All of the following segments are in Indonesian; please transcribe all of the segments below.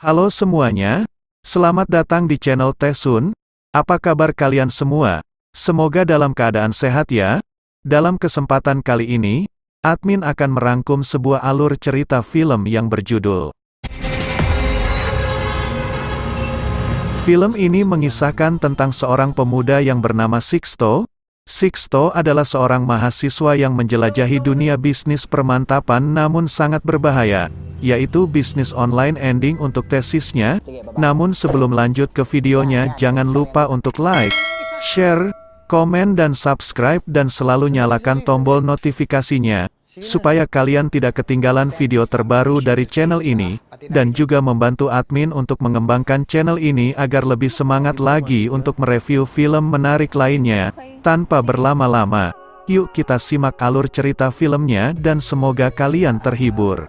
Halo semuanya, selamat datang di channel Tesun. Apa kabar kalian semua? Semoga dalam keadaan sehat ya. Dalam kesempatan kali ini, admin akan merangkum sebuah alur cerita film yang berjudul. Film ini mengisahkan tentang seorang pemuda yang bernama Sixto. Sixto adalah seorang mahasiswa yang menjelajahi dunia bisnis permantapan namun sangat berbahaya, yaitu bisnis online ending untuk tesisnya. Namun sebelum lanjut ke videonya jangan lupa untuk like, share, komen dan subscribe dan selalu nyalakan tombol notifikasinya, supaya kalian tidak ketinggalan video terbaru dari channel ini, dan juga membantu admin untuk mengembangkan channel ini agar lebih semangat lagi untuk mereview film menarik lainnya, tanpa berlama-lama. Yuk kita simak alur cerita filmnya dan semoga kalian terhibur.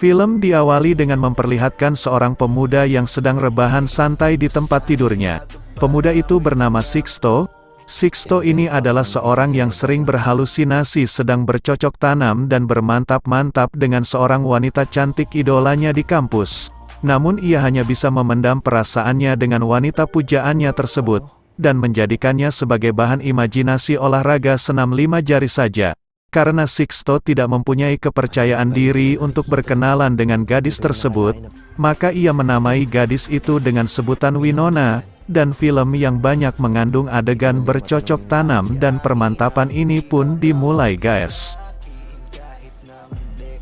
Film diawali dengan memperlihatkan seorang pemuda yang sedang rebahan santai di tempat tidurnya. Pemuda itu bernama Sixto. Sixto ini adalah seorang yang sering berhalusinasi sedang bercocok tanam dan bermantap-mantap dengan seorang wanita cantik idolanya di kampus. Namun ia hanya bisa memendam perasaannya dengan wanita pujaannya tersebut, dan menjadikannya sebagai bahan imajinasi olahraga senam lima jari saja. Karena Sixto tidak mempunyai kepercayaan diri untuk berkenalan dengan gadis tersebut, maka ia menamai gadis itu dengan sebutan Winona, dan film yang banyak mengandung adegan bercocok tanam dan permantapan ini pun dimulai guys.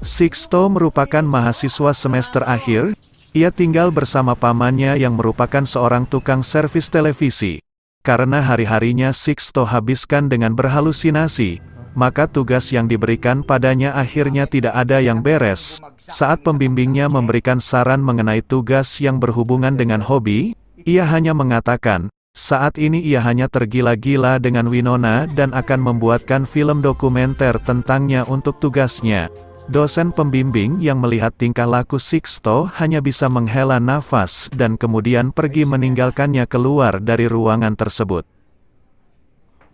Sixto merupakan mahasiswa semester akhir, ia tinggal bersama pamannya yang merupakan seorang tukang servis televisi. Karena hari-harinya Sixto habiskan dengan berhalusinasi, maka tugas yang diberikan padanya akhirnya tidak ada yang beres. Saat pembimbingnya memberikan saran mengenai tugas yang berhubungan dengan hobi, ia hanya mengatakan, saat ini ia hanya tergila-gila dengan Winona dan akan membuatkan film dokumenter tentangnya untuk tugasnya. Dosen pembimbing yang melihat tingkah laku Sixto hanya bisa menghela nafas dan kemudian pergi meninggalkannya keluar dari ruangan tersebut.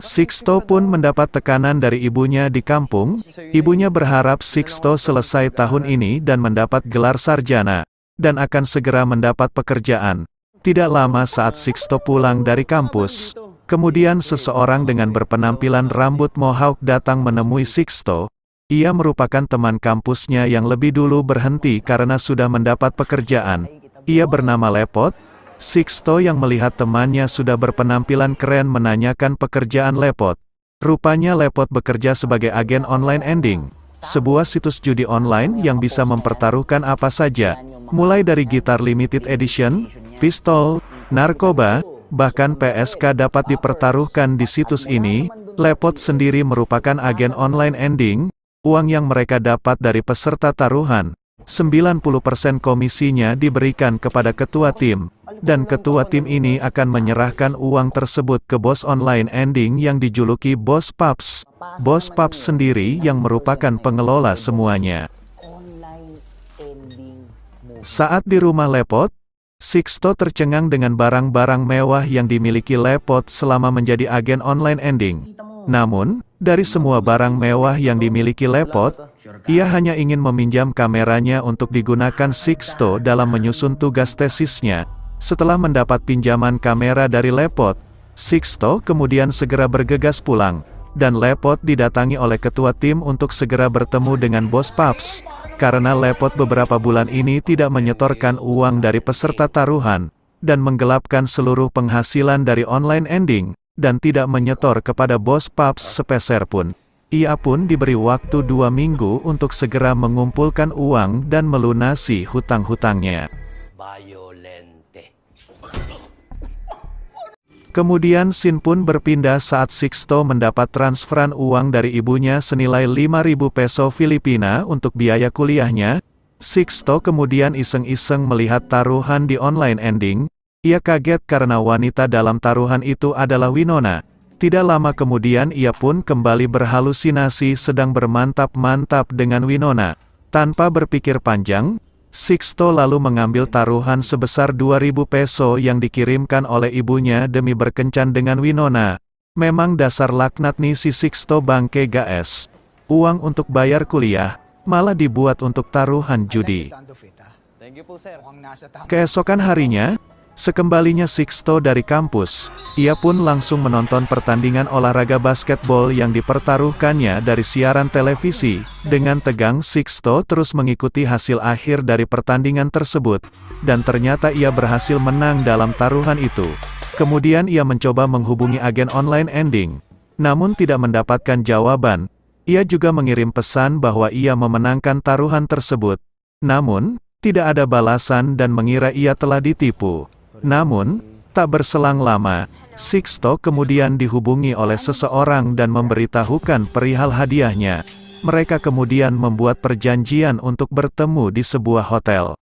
Sixto pun mendapat tekanan dari ibunya di kampung, ibunya berharap Sixto selesai tahun ini dan mendapat gelar sarjana, dan akan segera mendapat pekerjaan. Tidak lama saat Sixto pulang dari kampus, kemudian seseorang dengan berpenampilan rambut mohawk datang menemui Sixto, ia merupakan teman kampusnya yang lebih dulu berhenti karena sudah mendapat pekerjaan. Ia bernama Lepot, Sixto yang melihat temannya sudah berpenampilan keren menanyakan pekerjaan Lepot. Rupanya Lepot bekerja sebagai agen online ending, sebuah situs judi online yang bisa mempertaruhkan apa saja, mulai dari gitar limited edition, pistol, narkoba, bahkan PSK dapat dipertaruhkan di situs ini. Lepot sendiri merupakan agen online ending, uang yang mereka dapat dari peserta taruhan 90% komisinya diberikan kepada ketua tim, dan ketua tim ini akan menyerahkan uang tersebut ke bos online ending yang dijuluki Bos Pubs. Bos Pubs sendiri yang merupakan pengelola semuanya. Saat di rumah Lepot, Sixto tercengang dengan barang-barang mewah yang dimiliki Lepot selama menjadi agen online ending. Namun, dari semua barang mewah yang dimiliki Lepot, ia hanya ingin meminjam kameranya untuk digunakan Sixto dalam menyusun tugas tesisnya. Setelah mendapat pinjaman kamera dari Lepot, Sixto kemudian segera bergegas pulang, dan Lepot didatangi oleh ketua tim untuk segera bertemu dengan bos Paps, karena Lepot beberapa bulan ini tidak menyetorkan uang dari peserta taruhan, dan menggelapkan seluruh penghasilan dari online ending, dan tidak menyetor kepada bos Paps sepeser pun. Ia pun diberi waktu dua minggu untuk segera mengumpulkan uang dan melunasi hutang-hutangnya. Kemudian Sin pun berpindah saat Sixto mendapat transferan uang dari ibunya senilai 5.000 peso Filipina untuk biaya kuliahnya. Sixto kemudian iseng-iseng melihat taruhan di online ending, ia kaget karena wanita dalam taruhan itu adalah Winona. Tidak lama kemudian ia pun kembali berhalusinasi sedang bermantap-mantap dengan Winona. Tanpa berpikir panjang, Sixto lalu mengambil taruhan sebesar 2000 peso yang dikirimkan oleh ibunya demi berkencan dengan Winona. Memang dasar laknat nih si Sixto bangke gaes. Uang untuk bayar kuliah, malah dibuat untuk taruhan judi. Keesokan harinya, Sekembalinya Sixto dari kampus, ia pun langsung menonton pertandingan olahraga basketbol yang dipertaruhkannya dari siaran televisi, dengan tegang Sixto terus mengikuti hasil akhir dari pertandingan tersebut, dan ternyata ia berhasil menang dalam taruhan itu. Kemudian ia mencoba menghubungi agen online ending, namun tidak mendapatkan jawaban, ia juga mengirim pesan bahwa ia memenangkan taruhan tersebut. Namun, tidak ada balasan dan mengira ia telah ditipu. Namun, tak berselang lama, Sixto kemudian dihubungi oleh seseorang dan memberitahukan perihal hadiahnya. Mereka kemudian membuat perjanjian untuk bertemu di sebuah hotel.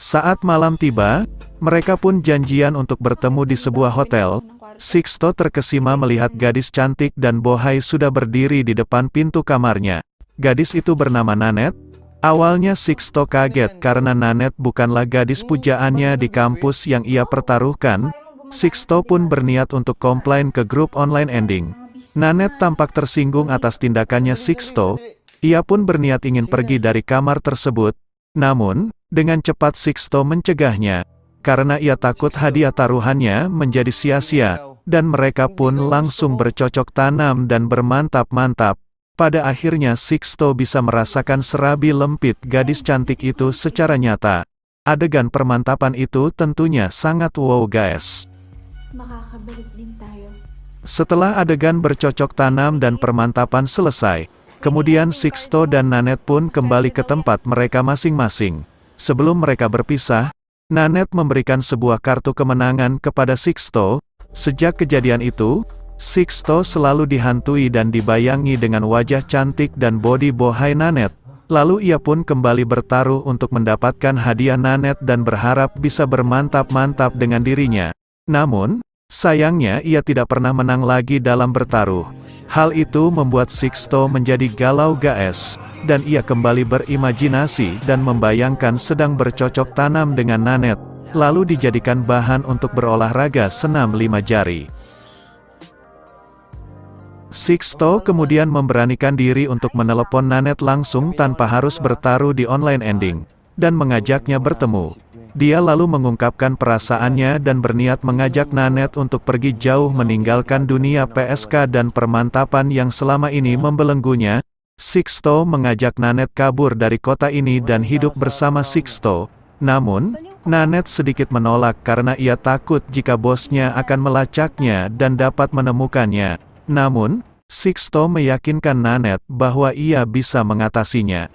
Saat malam tiba, mereka pun janjian untuk bertemu di sebuah hotel. Sixto terkesima melihat gadis cantik dan Bohai sudah berdiri di depan pintu kamarnya. Gadis itu bernama Nanet, Awalnya Sixto kaget karena Nanet bukanlah gadis pujaannya di kampus yang ia pertaruhkan, Sixto pun berniat untuk komplain ke grup online ending. Nanet tampak tersinggung atas tindakannya Sixto, ia pun berniat ingin pergi dari kamar tersebut, namun, dengan cepat Sixto mencegahnya, karena ia takut hadiah taruhannya menjadi sia-sia, iya, iya, iya. dan mereka pun langsung bercocok tanam dan bermantap-mantap, pada akhirnya Sixto bisa merasakan serabi lempit gadis cantik itu secara nyata. Adegan permantapan itu tentunya sangat wow guys. Setelah adegan bercocok tanam dan permantapan selesai, kemudian Sixto dan Nanet pun kembali ke tempat mereka masing-masing. Sebelum mereka berpisah, Nanet memberikan sebuah kartu kemenangan kepada Sixto. Sejak kejadian itu, Sixto selalu dihantui dan dibayangi dengan wajah cantik dan body bohai Nanet. Lalu ia pun kembali bertaruh untuk mendapatkan hadiah Nanet dan berharap bisa bermantap-mantap dengan dirinya. Namun, sayangnya ia tidak pernah menang lagi dalam bertaruh. Hal itu membuat Sixto menjadi galau gaes, dan ia kembali berimajinasi dan membayangkan sedang bercocok tanam dengan Nanet, lalu dijadikan bahan untuk berolahraga senam lima jari. Sixto kemudian memberanikan diri untuk menelepon Nanet langsung tanpa harus bertaruh di online ending, dan mengajaknya bertemu. Dia lalu mengungkapkan perasaannya dan berniat mengajak Nanet untuk pergi jauh meninggalkan dunia PSK dan permantapan yang selama ini membelenggunya. Sixto mengajak Nanet kabur dari kota ini dan hidup bersama Sixto. Namun, Nanet sedikit menolak karena ia takut jika bosnya akan melacaknya dan dapat menemukannya. Namun, Sixto meyakinkan Nanet bahwa ia bisa mengatasinya.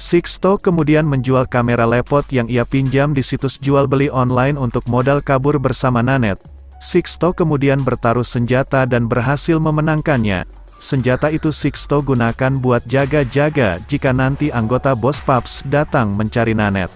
Sixto kemudian menjual kamera lepot yang ia pinjam di situs jual beli online untuk modal kabur bersama Nanet. Sixto kemudian bertaruh senjata dan berhasil memenangkannya. Senjata itu Sixto gunakan buat jaga-jaga jika nanti anggota Bos Paps datang mencari Nanet.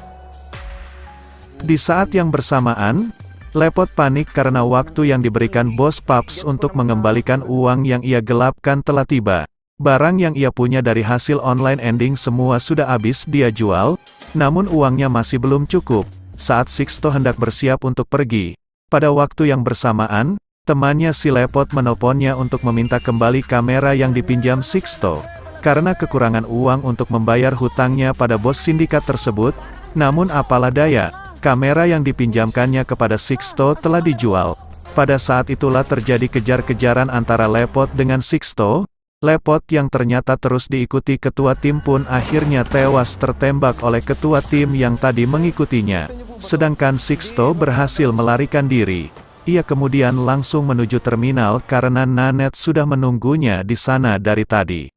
Di saat yang bersamaan, Lepot panik karena waktu yang diberikan bos Paps untuk mengembalikan uang yang ia gelapkan telah tiba. Barang yang ia punya dari hasil online ending semua sudah habis dia jual, namun uangnya masih belum cukup. Saat Sixto hendak bersiap untuk pergi, pada waktu yang bersamaan, temannya si Lepot menelponnya untuk meminta kembali kamera yang dipinjam Sixto. Karena kekurangan uang untuk membayar hutangnya pada bos sindikat tersebut, namun apalah daya, Kamera yang dipinjamkannya kepada Sixto telah dijual. Pada saat itulah terjadi kejar-kejaran antara Lepot dengan Sixto, Lepot yang ternyata terus diikuti ketua tim pun akhirnya tewas tertembak oleh ketua tim yang tadi mengikutinya. Sedangkan Sixto berhasil melarikan diri. Ia kemudian langsung menuju terminal karena Nanet sudah menunggunya di sana dari tadi.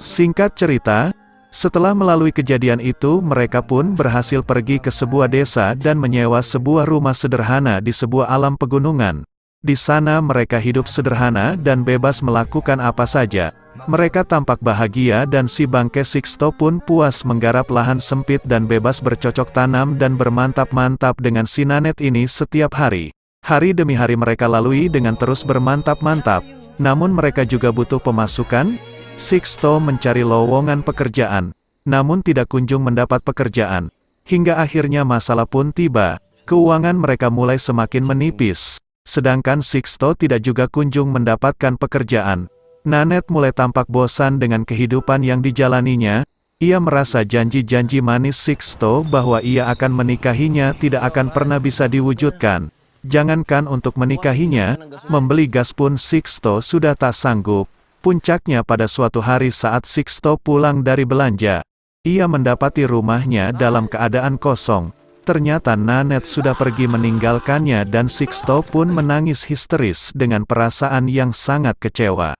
Singkat cerita, setelah melalui kejadian itu mereka pun berhasil pergi ke sebuah desa dan menyewa sebuah rumah sederhana di sebuah alam pegunungan. Di sana mereka hidup sederhana dan bebas melakukan apa saja. Mereka tampak bahagia dan si bangke Sixto pun puas menggarap lahan sempit dan bebas bercocok tanam dan bermantap-mantap dengan si Nanet ini setiap hari. Hari demi hari mereka lalui dengan terus bermantap-mantap. Namun mereka juga butuh pemasukan, Sixto mencari lowongan pekerjaan, namun tidak kunjung mendapat pekerjaan. Hingga akhirnya masalah pun tiba, keuangan mereka mulai semakin menipis. Sedangkan Sixto tidak juga kunjung mendapatkan pekerjaan. Nanet mulai tampak bosan dengan kehidupan yang dijalaninya, ia merasa janji-janji manis Sixto bahwa ia akan menikahinya tidak akan pernah bisa diwujudkan. Jangankan untuk menikahinya, membeli gas pun Sixto sudah tak sanggup. Puncaknya pada suatu hari saat Sixto pulang dari belanja. Ia mendapati rumahnya dalam keadaan kosong. Ternyata Nanet sudah pergi meninggalkannya dan Sixto pun menangis histeris dengan perasaan yang sangat kecewa.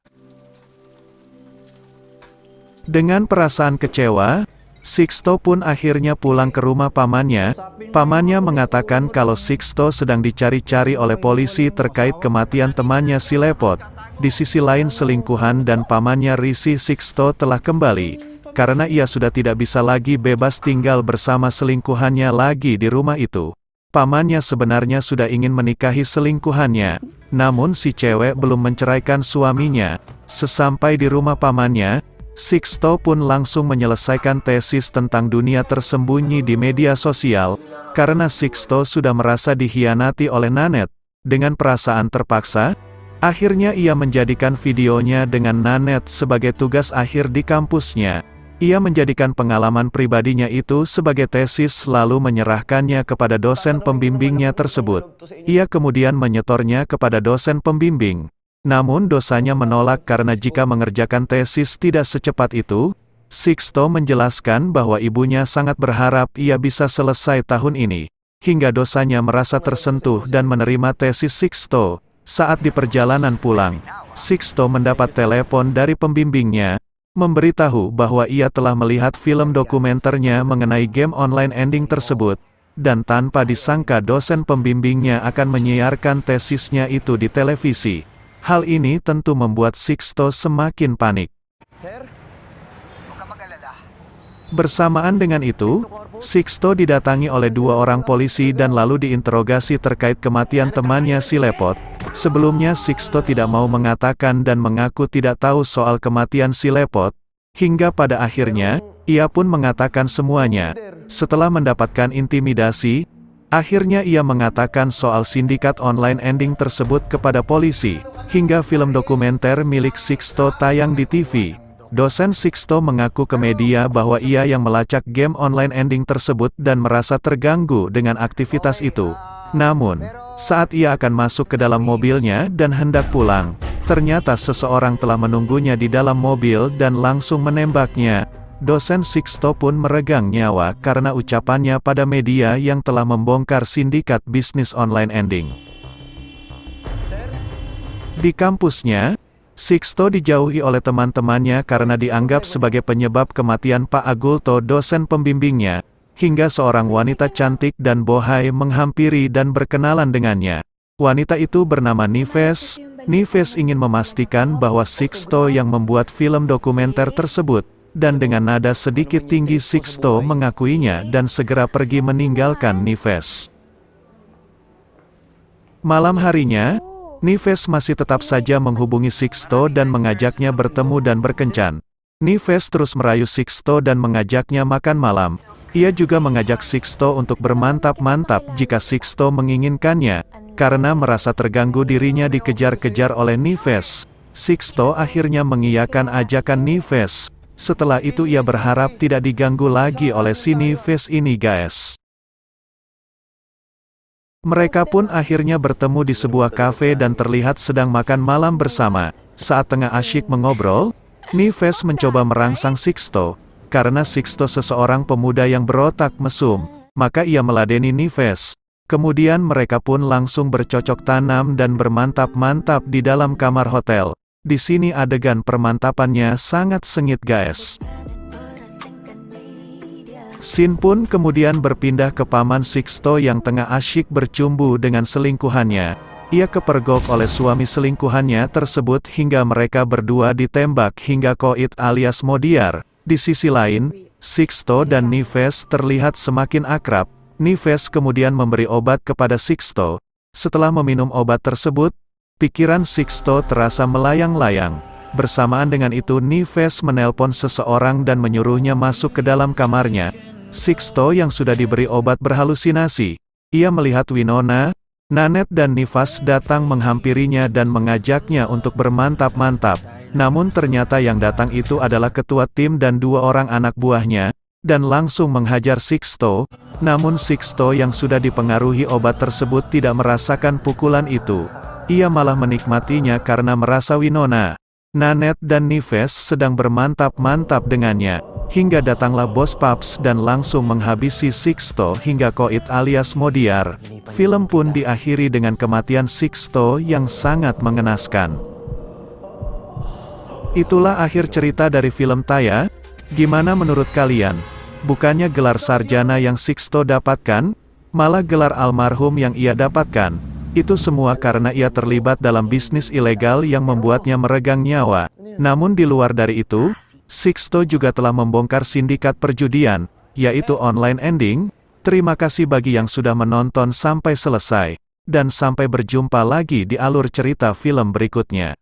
Dengan perasaan kecewa, Sixto pun akhirnya pulang ke rumah pamannya. Pamannya mengatakan kalau Sixto sedang dicari-cari oleh polisi terkait kematian temannya si Lepot. Di sisi lain selingkuhan dan pamannya Risi Sixto telah kembali, karena ia sudah tidak bisa lagi bebas tinggal bersama selingkuhannya lagi di rumah itu. Pamannya sebenarnya sudah ingin menikahi selingkuhannya, namun si cewek belum menceraikan suaminya. Sesampai di rumah pamannya, Sixto pun langsung menyelesaikan tesis tentang dunia tersembunyi di media sosial, karena Sixto sudah merasa dihianati oleh Nanet. Dengan perasaan terpaksa, Akhirnya ia menjadikan videonya dengan Nanet sebagai tugas akhir di kampusnya. Ia menjadikan pengalaman pribadinya itu sebagai tesis lalu menyerahkannya kepada dosen pembimbingnya tersebut. Ia kemudian menyetornya kepada dosen pembimbing. Namun dosanya menolak karena jika mengerjakan tesis tidak secepat itu, Sixto menjelaskan bahwa ibunya sangat berharap ia bisa selesai tahun ini. Hingga dosanya merasa tersentuh dan menerima tesis Sixto. Saat di perjalanan pulang, Sixto mendapat telepon dari pembimbingnya, memberitahu bahwa ia telah melihat film dokumenternya mengenai game online ending tersebut, dan tanpa disangka dosen pembimbingnya akan menyiarkan tesisnya itu di televisi. Hal ini tentu membuat Sixto semakin panik. Bersamaan dengan itu, Sixto didatangi oleh dua orang polisi dan lalu diinterogasi terkait kematian temannya si Lepot. Sebelumnya Sixto tidak mau mengatakan dan mengaku tidak tahu soal kematian si Lepot, hingga pada akhirnya, ia pun mengatakan semuanya. Setelah mendapatkan intimidasi, akhirnya ia mengatakan soal sindikat online ending tersebut kepada polisi, hingga film dokumenter milik Sixto tayang di TV. Dosen Sixto mengaku ke media bahwa ia yang melacak game online ending tersebut dan merasa terganggu dengan aktivitas itu. Namun, saat ia akan masuk ke dalam mobilnya dan hendak pulang, ternyata seseorang telah menunggunya di dalam mobil dan langsung menembaknya. Dosen Sixto pun meregang nyawa karena ucapannya pada media yang telah membongkar sindikat bisnis online ending. Di kampusnya, Sixto dijauhi oleh teman-temannya karena dianggap sebagai penyebab kematian Pak Agulto dosen pembimbingnya, hingga seorang wanita cantik dan bohai menghampiri dan berkenalan dengannya. Wanita itu bernama Nives, Nives ingin memastikan bahwa Sixto yang membuat film dokumenter tersebut, dan dengan nada sedikit tinggi Sixto mengakuinya dan segera pergi meninggalkan Nives. Malam harinya, Nives masih tetap saja menghubungi Sixto dan mengajaknya bertemu dan berkencan. Nives terus merayu Sixto dan mengajaknya makan malam. Ia juga mengajak Sixto untuk bermantap-mantap jika Sixto menginginkannya, karena merasa terganggu dirinya dikejar-kejar oleh Nives. Sixto akhirnya mengiyakan ajakan Nives. Setelah itu ia berharap tidak diganggu lagi oleh si Nives ini guys. Mereka pun akhirnya bertemu di sebuah kafe dan terlihat sedang makan malam bersama. Saat tengah asyik mengobrol, Nives mencoba merangsang Sixto, karena Sixto seseorang pemuda yang berotak mesum, maka ia meladeni Nives. Kemudian mereka pun langsung bercocok tanam dan bermantap-mantap di dalam kamar hotel. Di sini adegan permantapannya sangat sengit guys. Sin pun kemudian berpindah ke paman Sixto yang tengah asyik bercumbu dengan selingkuhannya. Ia kepergok oleh suami selingkuhannya tersebut hingga mereka berdua ditembak hingga koit alias Modiar. Di sisi lain, Sixto dan Nives terlihat semakin akrab. Nives kemudian memberi obat kepada Sixto. Setelah meminum obat tersebut, pikiran Sixto terasa melayang-layang. Bersamaan dengan itu Nives menelpon seseorang dan menyuruhnya masuk ke dalam kamarnya. Sixto yang sudah diberi obat berhalusinasi. Ia melihat Winona, Nanet dan Nifas datang menghampirinya dan mengajaknya untuk bermantap-mantap. Namun ternyata yang datang itu adalah ketua tim dan dua orang anak buahnya, dan langsung menghajar Sixto, namun Sixto yang sudah dipengaruhi obat tersebut tidak merasakan pukulan itu. Ia malah menikmatinya karena merasa Winona, Nanet dan Nifes sedang bermantap-mantap dengannya hingga datanglah bos Paps dan langsung menghabisi Sixto hingga Koit alias Modiar. Film pun diakhiri dengan kematian Sixto yang sangat mengenaskan. Itulah akhir cerita dari film Taya. Gimana menurut kalian? Bukannya gelar sarjana yang Sixto dapatkan, malah gelar almarhum yang ia dapatkan. Itu semua karena ia terlibat dalam bisnis ilegal yang membuatnya meregang nyawa. Namun di luar dari itu, Sixto juga telah membongkar sindikat perjudian, yaitu online ending. Terima kasih bagi yang sudah menonton sampai selesai, dan sampai berjumpa lagi di alur cerita film berikutnya.